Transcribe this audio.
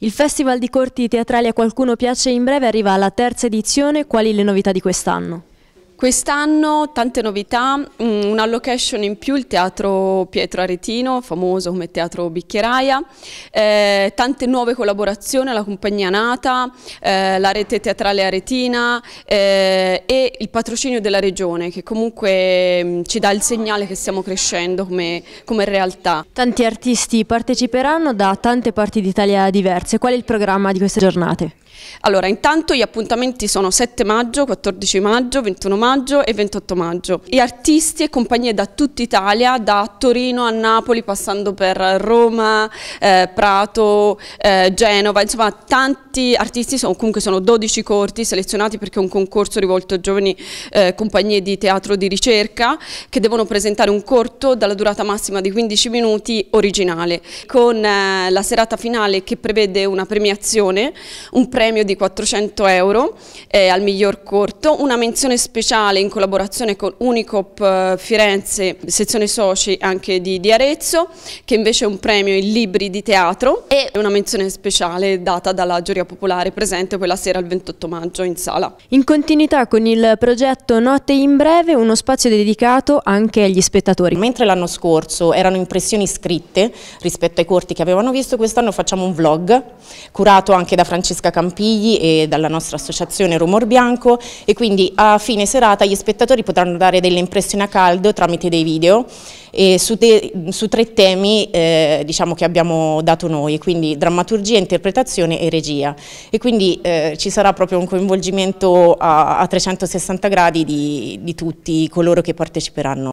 Il Festival di Corti Teatrali a Qualcuno Piace in breve arriva alla terza edizione, quali le novità di quest'anno? Quest'anno tante novità, mm, una location in più, il Teatro Pietro Aretino, famoso come Teatro Bicchieraia, eh, tante nuove collaborazioni, la Compagnia Nata, eh, la Rete Teatrale Aretina eh, e il patrocinio della Regione che comunque mm, ci dà il segnale che stiamo crescendo come, come realtà. Tanti artisti parteciperanno da tante parti d'Italia diverse, qual è il programma di queste giornate? Allora, intanto gli appuntamenti sono 7 maggio, 14 maggio, 21 maggio, maggio e 28 maggio e artisti e compagnie da tutta Italia, da Torino a Napoli passando per Roma, eh, Prato, eh, Genova, insomma tanti artisti, sono, comunque sono 12 corti selezionati perché è un concorso rivolto a giovani eh, compagnie di teatro di ricerca che devono presentare un corto dalla durata massima di 15 minuti originale con eh, la serata finale che prevede una premiazione, un premio di 400 euro eh, al miglior corto, una menzione speciale Sociale in collaborazione con Unicop eh, Firenze, sezione soci anche di, di Arezzo, che invece è un premio in libri di teatro e una menzione speciale data dalla giuria popolare presente quella sera il 28 maggio in sala. In continuità con il progetto Notte in Breve, uno spazio dedicato anche agli spettatori. Mentre l'anno scorso erano impressioni scritte rispetto ai corti che avevano visto, quest'anno facciamo un vlog curato anche da Francesca Campigli e dalla nostra associazione Rumor Bianco e quindi a fine serata serata gli spettatori potranno dare delle impressioni a caldo tramite dei video su, te, su, tre temi eh, diciamo che abbiamo dato noi, quindi drammaturgia, interpretazione e regia. E quindi eh, ci sarà proprio un coinvolgimento a, a 360 gradi di, di tutti coloro che parteciperanno.